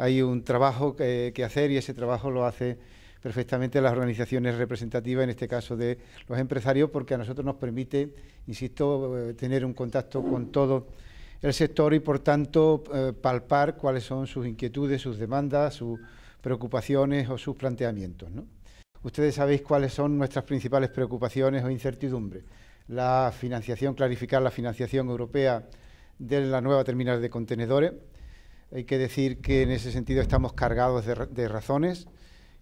hay un trabajo que, hacer y ese trabajo lo hace perfectamente las organizaciones representativas, en este caso de los empresarios, porque a nosotros nos permite, insisto, eh, tener un contacto con todo el sector y, por tanto, eh, palpar cuáles son sus inquietudes, sus demandas, sus preocupaciones o sus planteamientos. Ustedes sabéis cuáles son nuestras principales preocupaciones o incertidumbres. La financiación, clarificar la financiación europea de la nueva terminal de contenedores, hay que decir que en ese sentido estamos cargados de, razones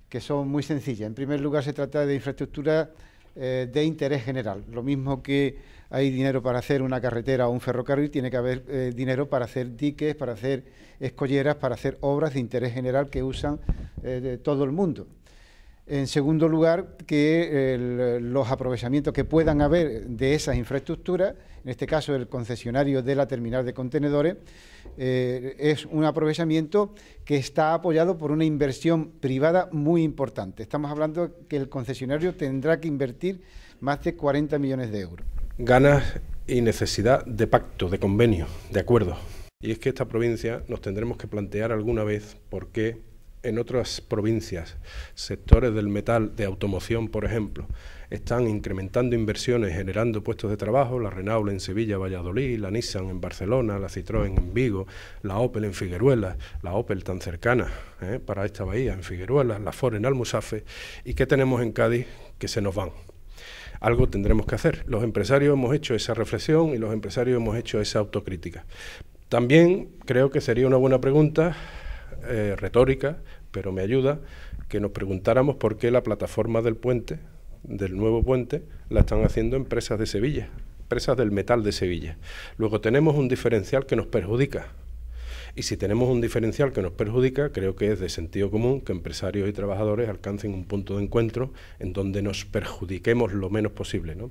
que son muy sencillas. En primer lugar, se trata de infraestructura eh, de interés general. Lo mismo que hay dinero para hacer una carretera o un ferrocarril, tiene que haber eh, dinero para hacer diques, para hacer escolleras, para hacer obras de interés general que usan eh, todo el mundo. En segundo lugar, que los aprovechamientos que puedan haber de esas infraestructuras, en este caso el concesionario de la terminal de contenedores, eh, es un aprovechamiento que está apoyado por una inversión privada muy importante. Estamos hablando que el concesionario tendrá que invertir más de 40 millones de euros. Ganas y necesidad de pacto, de convenio, de acuerdo. Y es que esta provincia nos tendremos que plantear alguna vez por qué en otras provincias, sectores del metal, de automoción, por ejemplo, están incrementando inversiones, generando puestos de trabajo, la Renault en Sevilla, Valladolid, la Nissan en Barcelona, la Citroën en Vigo, la Opel en Figueruelas, la Opel tan cercana ¿eh? para esta bahía en Figueruelas, la Ford en Almusafe, y qué tenemos en Cádiz que se nos van algo tendremos que hacer. Los empresarios hemos hecho esa reflexión y los empresarios hemos hecho esa autocrítica. También creo que sería una buena pregunta eh, retórica, pero me ayuda, que nos preguntáramos por qué la plataforma del puente, del nuevo puente, la están haciendo empresas de Sevilla, empresas del metal de Sevilla. Luego tenemos un diferencial que nos perjudica. Y si tenemos un diferencial que nos perjudica, creo que es de sentido común que empresarios y trabajadores alcancen un punto de encuentro en donde nos perjudiquemos lo menos posible. ¿no?